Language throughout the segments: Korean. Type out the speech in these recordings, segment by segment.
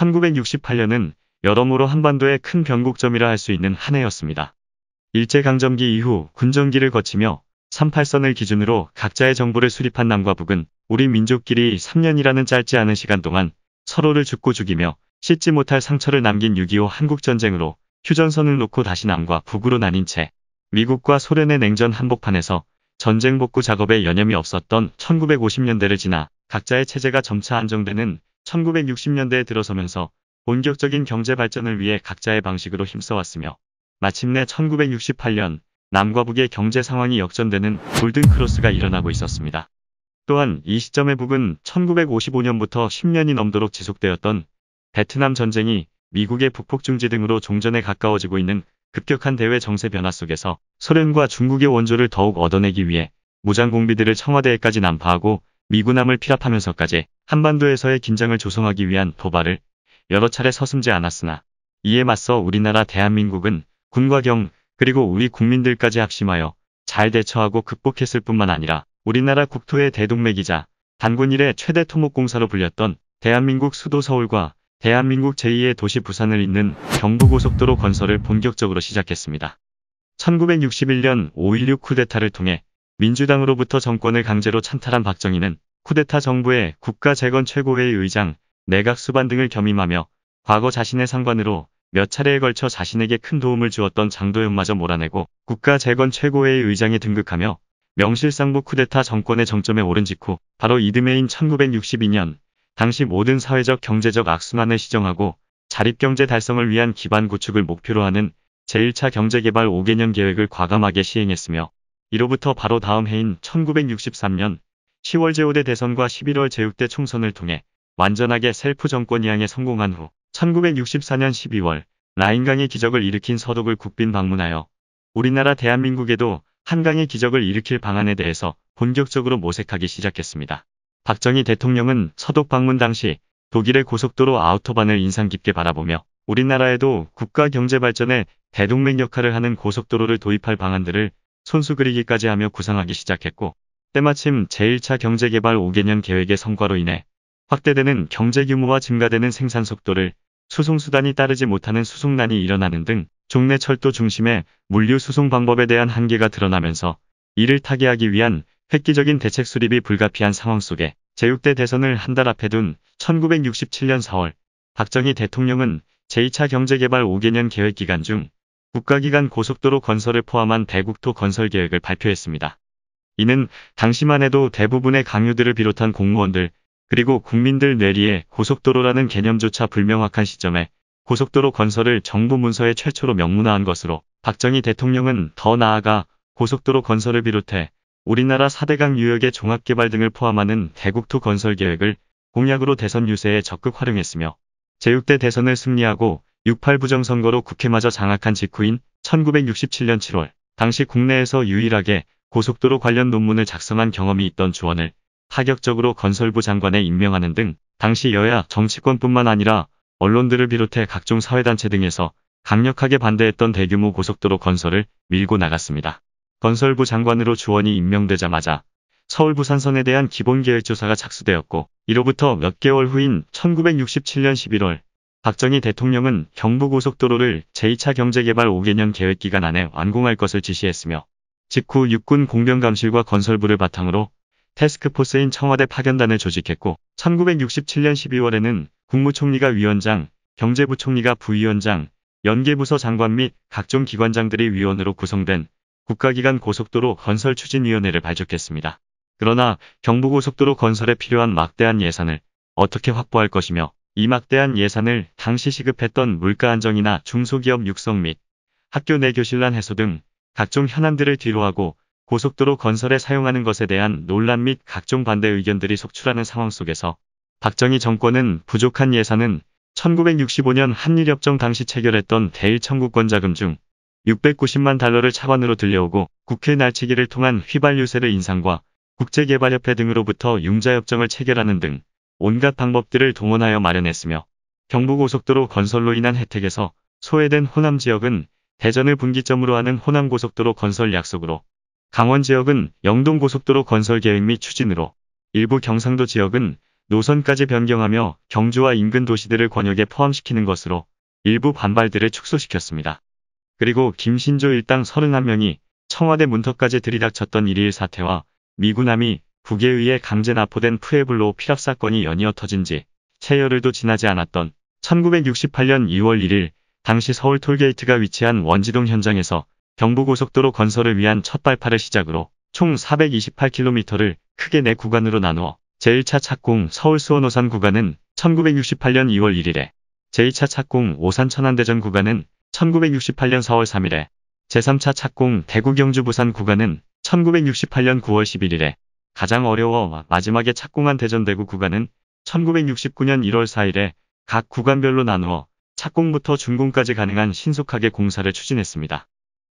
1968년은 여러모로 한반도의 큰 변곡점이라 할 수 있는 한 해였습니다. 일제강점기 이후 군정기를 거치며 38선을 기준으로 각자의 정부를 수립한 남과 북은 우리 민족끼리 3년이라는 짧지 않은 시간 동안 서로를 죽고 죽이며 씻지 못할 상처를 남긴 6.25 한국전쟁으로 휴전선을 놓고 다시 남과 북으로 나뉜 채 미국과 소련의 냉전 한복판에서 전쟁 복구 작업에 여념이 없었던 1950년대를 지나 각자의 체제가 점차 안정되는 1960년대에 들어서면서 본격적인 경제 발전을 위해 각자의 방식으로 힘써왔으며 마침내 1968년 남과 북의 경제 상황이 역전되는 골든크로스가 일어나고 있었습니다. 또한 이 시점의 북은 1955년부터 10년이 넘도록 지속되었던 베트남 전쟁이 미국의 북폭 중지 등으로 종전에 가까워지고 있는 급격한 대외 정세 변화 속에서 소련과 중국의 원조를 더욱 얻어내기 위해 무장 공비들을 청와대에까지 난파하고 미군함을 피랍하면서까지 한반도에서의 긴장을 조성하기 위한 도발을 여러 차례 서슴지 않았으나 이에 맞서 우리나라 대한민국은 군과 경 그리고 우리 국민들까지 합심하여 잘 대처하고 극복했을 뿐만 아니라 우리나라 국토의 대동맥이자 단군 일의 최대 토목공사로 불렸던 대한민국 수도 서울과 대한민국 제2의 도시 부산을 잇는 경부고속도로 건설을 본격적으로 시작했습니다. 1961년 5.16 쿠데타를 통해 민주당으로부터 정권을 강제로 찬탈한 박정희는 쿠데타 정부의 국가재건 최고회의 의장, 내각 수반 등을 겸임하며 과거 자신의 상관으로 몇 차례에 걸쳐 자신에게 큰 도움을 주었던 장도연마저 몰아내고 국가재건 최고회의 의장에 등극하며 명실상부 쿠데타 정권의 정점에 오른 직후 바로 이듬해인 1962년 당시 모든 사회적 경제적 악순환을 시정하고 자립경제 달성을 위한 기반 구축을 목표로 하는 제1차 경제개발 5개년 계획을 과감하게 시행했으며 이로부터 바로 다음 해인 1963년 10월 제5대 대선과 11월 제6대 총선을 통해 완전하게 셀프 정권 이양에 성공한 후 1964년 12월 라인강의 기적을 일으킨 서독을 국빈 방문하여 우리나라 대한민국에도 한강의 기적을 일으킬 방안에 대해서 본격적으로 모색하기 시작했습니다. 박정희 대통령은 서독 방문 당시 독일의 고속도로 아우터반을 인상 깊게 바라보며 우리나라에도 국가 경제 발전에 대동맥 역할을 하는 고속도로를 도입할 방안들을 손수 그리기까지 하며 구상하기 시작했고 때마침 제1차 경제개발 5개년 계획의 성과로 인해 확대되는 경제 규모와 증가되는 생산 속도를 수송수단이 따르지 못하는 수송난이 일어나는 등 종래 철도 중심의 물류 수송 방법에 대한 한계가 드러나면서 이를 타개하기 위한 획기적인 대책 수립이 불가피한 상황 속에 제6대 대선을 한 달 앞에 둔 1967년 4월 박정희 대통령은 제2차 경제개발 5개년 계획 기간 중 국가기관 고속도로 건설을 포함한 대국토 건설 계획을 발표했습니다. 이는 당시만 해도 대부분의 강요들을 비롯한 공무원들 그리고 국민들 뇌리에 고속도로라는 개념조차 불명확한 시점에 고속도로 건설을 정부 문서에 최초로 명문화한 것으로 박정희 대통령은 더 나아가 고속도로 건설을 비롯해 우리나라 4대강 유역의 종합개발 등을 포함하는 대국토 건설 계획을 공약으로 대선 유세에 적극 활용했으며 제6대 대선을 승리하고 68부정 선거로 국회마저 장악한 직후인 1967년 7월 당시 국내에서 유일하게 고속도로 관련 논문을 작성한 경험이 있던 주원을 파격적으로 건설부 장관에 임명하는 등 당시 여야 정치권뿐만 아니라 언론들을 비롯해 각종 사회단체 등에서 강력하게 반대했던 대규모 고속도로 건설을 밀고 나갔습니다. 건설부 장관으로 주원이 임명되자마자 서울 부산선에 대한 기본계획조사가 착수되었고 이로부터 몇 개월 후인 1967년 11월 박정희 대통령은 경부고속도로를 제2차 경제개발 5개년 계획기간 안에 완공할 것을 지시했으며 직후 육군 공병감실과 건설부를 바탕으로 테스크포스인 청와대 파견단을 조직했고 1967년 12월에는 국무총리가 위원장, 경제부총리가 부위원장, 연계부서 장관 및 각종 기관장들이 위원으로 구성된 국가기관 고속도로 건설 추진위원회를 발족했습니다. 그러나 경부고속도로 건설에 필요한 막대한 예산을 어떻게 확보할 것이며 이 막대한 예산을 당시 시급했던 물가 안정이나 중소기업 육성 및 학교 내 교실난 해소 등 각종 현안들을 뒤로하고 고속도로 건설에 사용하는 것에 대한 논란 및 각종 반대 의견들이 속출하는 상황 속에서 박정희 정권은 부족한 예산은 1965년 한일협정 당시 체결했던 대일청구권자금 중 690만 달러를 차관으로 들려오고 국회 날치기를 통한 휘발유세를 인상과 국제개발협회 등으로부터 융자협정을 체결하는 등 온갖 방법들을 동원하여 마련했으며 경부고속도로 건설로 인한 혜택에서 소외된 호남 지역은 대전을 분기점으로 하는 호남고속도로 건설 약속으로 강원 지역은 영동고속도로 건설 계획 및 추진으로 일부 경상도 지역은 노선까지 변경하며 경주와 인근 도시들을 권역에 포함시키는 것으로 일부 반발들을 축소시켰습니다. 그리고 김신조 일당 31명이 청와대 문턱까지 들이닥쳤던 1일 사태와 미군함이 북에 의해 강제 납포된 푸에블로 피랍 사건이 연이어 터진 지 체열을도 지나지 않았던 1968년 2월 1일 당시 서울 톨게이트가 위치한 원지동 현장에서 경부고속도로 건설을 위한 첫 발파를 시작으로 총 428km를 크게 네 구간으로 나누어 제1차 착공 서울 수원 오산 구간은 1968년 2월 1일에 제2차 착공 오산 천안대전 구간은 1968년 4월 3일에 제3차 착공 대구 경주 부산 구간은 1968년 9월 11일에 가장 어려워 마지막에 착공한 대전대구 구간은 1969년 1월 4일에 각 구간별로 나누어 착공부터 준공까지 가능한 신속하게 공사를 추진했습니다.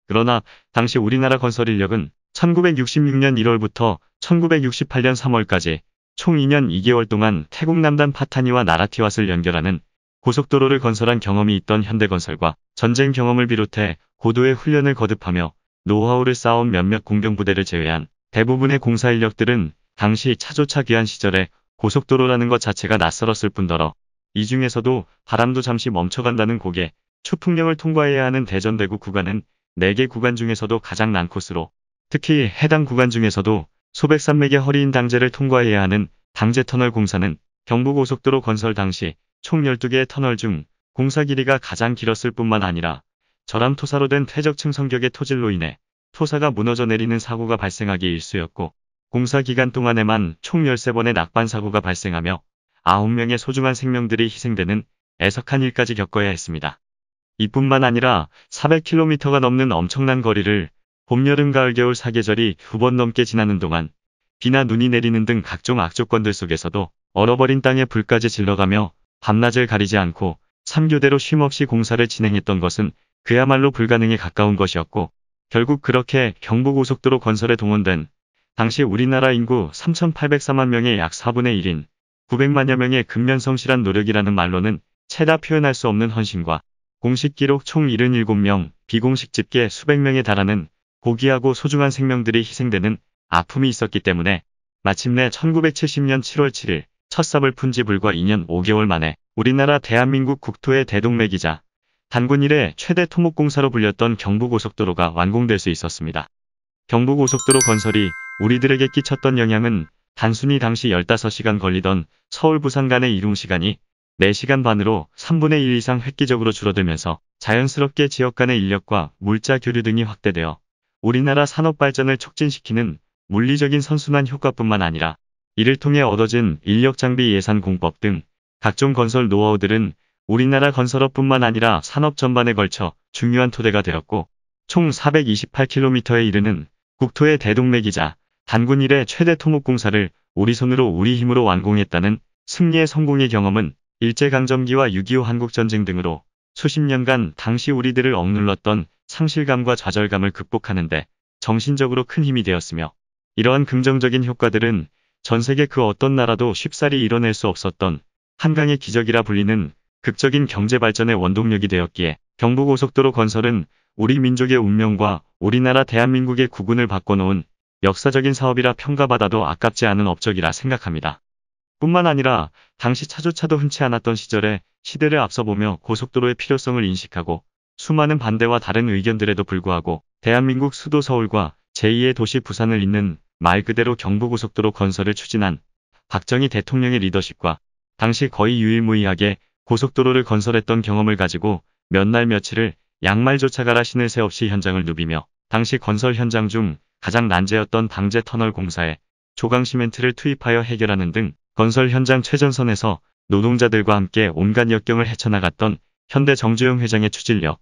그러나 당시 우리나라 건설 인력은 1966년 1월부터 1968년 3월까지 총 2년 2개월 동안 태국 남단 파타니와 나라티왓을 연결하는 고속도로를 건설한 경험이 있던 현대건설과 전쟁 경험을 비롯해 고도의 훈련을 거듭하며 노하우를 쌓아온 몇몇 공병부대를 제외한 대부분의 공사 인력들은 당시 차조차 귀한 시절에 고속도로라는 것 자체가 낯설었을 뿐더러 이 중에서도 바람도 잠시 멈춰간다는 곡에 초풍령을 통과해야 하는 대전대구 구간은 4개 구간 중에서도 가장 난 코스로 특히 해당 구간 중에서도 소백산맥의 허리인 당제를 통과해야 하는 당제 터널 공사는 경부고속도로 건설 당시 총 12개의 터널 중 공사 길이가 가장 길었을 뿐만 아니라 저람토사로 된 퇴적층 성격의 토질로 인해 토사가 무너져 내리는 사고가 발생하기 일쑤였고 공사 기간 동안에만 총 13번의 낙반 사고가 발생하며 9명의 소중한 생명들이 희생되는 애석한 일까지 겪어야 했습니다. 이뿐만 아니라 400km가 넘는 엄청난 거리를 봄, 여름, 가을, 겨울 사계절이 두 번 넘게 지나는 동안 비나 눈이 내리는 등 각종 악조건들 속에서도 얼어버린 땅에 불까지 질러가며 밤낮을 가리지 않고 3교대로 쉼없이 공사를 진행했던 것은 그야말로 불가능에 가까운 것이었고 결국 그렇게 경부고속도로 건설에 동원된 당시 우리나라 인구 3,804만 명의 약 4분의 1인 900만여 명의 근면성실한 노력이라는 말로는 채다 표현할 수 없는 헌신과 공식 기록 총 77명, 비공식 집계 수백 명에 달하는 고귀하고 소중한 생명들이 희생되는 아픔이 있었기 때문에 마침내 1970년 7월 7일 첫 삽을 푼 지 불과 2년 5개월 만에 우리나라 대한민국 국토의 대동맥이자 단군 이래 최대 토목공사로 불렸던 경부고속도로가 완공될 수 있었습니다. 경부고속도로 건설이 우리들에게 끼쳤던 영향은 단순히 당시 15시간 걸리던 서울 부산 간의 이동 시간이 4시간 반으로 3분의 1 이상 획기적으로 줄어들면서 자연스럽게 지역 간의 인력과 물자 교류 등이 확대되어 우리나라 산업 발전을 촉진시키는 물리적인 선순환 효과뿐만 아니라 이를 통해 얻어진 인력 장비 예산 공법 등 각종 건설 노하우들은 우리나라 건설업뿐만 아니라 산업 전반에 걸쳐 중요한 토대가 되었고 총 428km에 이르는 국토의 대동맥이자 단군 일의 최대 토목공사를 우리 손으로 우리 힘으로 완공했다는 승리의 성공의 경험은 일제강점기와 6.25 한국전쟁 등으로 수십 년간 당시 우리들을 억눌렀던 상실감과 좌절감을 극복하는데 정신적으로 큰 힘이 되었으며 이러한 긍정적인 효과들은 전 세계 그 어떤 나라도 쉽사리 이뤄낼 수 없었던 한강의 기적이라 불리는 극적인 경제 발전의 원동력이 되었기에 경부고속도로 건설은 우리 민족의 운명과 우리나라 대한민국의 구군을 바꿔놓은 역사적인 사업이라 평가받아도 아깝지 않은 업적이라 생각합니다. 뿐만 아니라 당시 차조차도 흔치 않았던 시절에 시대를 앞서보며 고속도로의 필요성을 인식하고 수많은 반대와 다른 의견들에도 불구하고 대한민국 수도 서울과 제2의 도시 부산을 잇는 말 그대로 경부고속도로 건설을 추진한 박정희 대통령의 리더십과 당시 거의 유일무이하게 고속도로를 건설했던 경험을 가지고 몇 날 며칠을 양말조차 갈아 신을 새 없이 현장을 누비며 당시 건설 현장 중 가장 난제였던 방제 터널 공사에 조강 시멘트를 투입하여 해결하는 등 건설 현장 최전선에서 노동자들과 함께 온갖 역경을 헤쳐나갔던 현대 정주영 회장의 추진력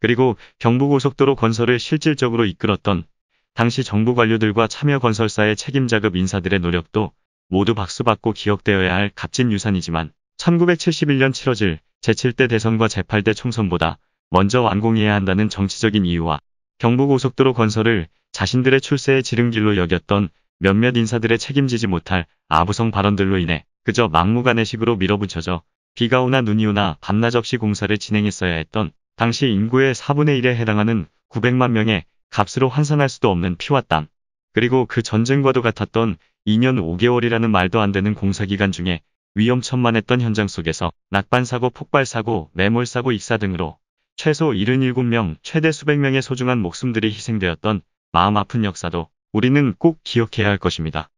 그리고 경부고속도로 건설을 실질적으로 이끌었던 당시 정부 관료들과 참여 건설사의 책임자급 인사들의 노력도 모두 박수받고 기억되어야 할 값진 유산이지만 1971년 치러질 제7대 대선과 제8대 총선보다 먼저 완공해야 한다는 정치적인 이유와 경부고속도로 건설을 자신들의 출세의 지름길로 여겼던 몇몇 인사들의 책임지지 못할 아부성 발언들로 인해 그저 막무가내식으로 밀어붙여져 비가 오나 눈이 오나 밤낮 없이 공사를 진행했어야 했던 당시 인구의 4분의 1에 해당하는 900만 명의 값으로 환산할 수도 없는 피와 땀 그리고 그 전쟁과도 같았던 2년 5개월이라는 말도 안 되는 공사기간 중에 위험천만했던 현장 속에서 낙반사고, 폭발사고, 매몰사고, 익사 등으로 최소 77명, 최대 수백 명의 소중한 목숨들이 희생되었던 마음 아픈 역사도 우리는 꼭 기억해야 할 것입니다.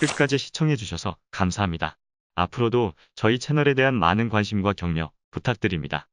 끝까지 시청해주셔서 감사합니다. 앞으로도 저희 채널에 대한 많은 관심과 격려 부탁드립니다.